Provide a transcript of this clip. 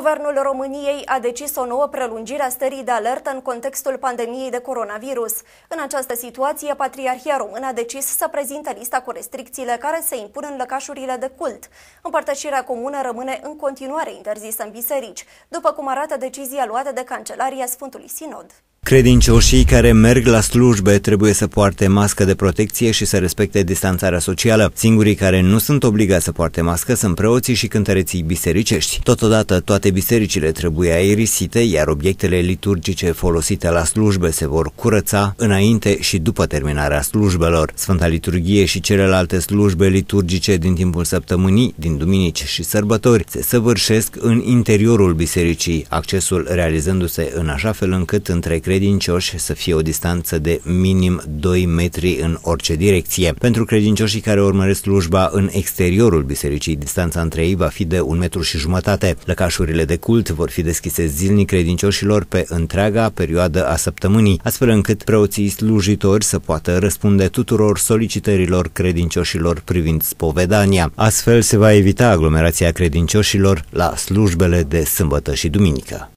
Guvernul României a decis o nouă prelungire a stării de alertă în contextul pandemiei de coronavirus. În această situație, Patriarhia Română a decis să prezinte lista cu restricțiile care se impun în lăcașurile de cult. Împărtășirea comună rămâne în continuare interzisă în biserici, după cum arată decizia luată de Cancelaria Sfântului Sinod. Credincioșii care merg la slujbe trebuie să poarte mască de protecție și să respecte distanțarea socială. Singurii care nu sunt obligați să poarte mască sunt preoții și cântăreții bisericești. Totodată, toate bisericile trebuie aerisite, iar obiectele liturgice folosite la slujbe se vor curăța înainte și după terminarea slujbelor. Sfânta Liturghie și celelalte slujbe liturgice din timpul săptămânii, din duminici și sărbători, se săvârșesc în interiorul bisericii, accesul realizându-se în așa fel încât între credincioși să fie o distanță de minim 2 metri în orice direcție. Pentru credincioșii care urmăresc slujba în exteriorul bisericii, distanța între ei va fi de un metru și jumătate. Lăcașurile de cult vor fi deschise zilnic credincioșilor pe întreaga perioadă a săptămânii, astfel încât preoții slujitori să poată răspunde tuturor solicitărilor credincioșilor privind spovedania. Astfel se va evita aglomerația credincioșilor la slujbele de sâmbătă și duminică.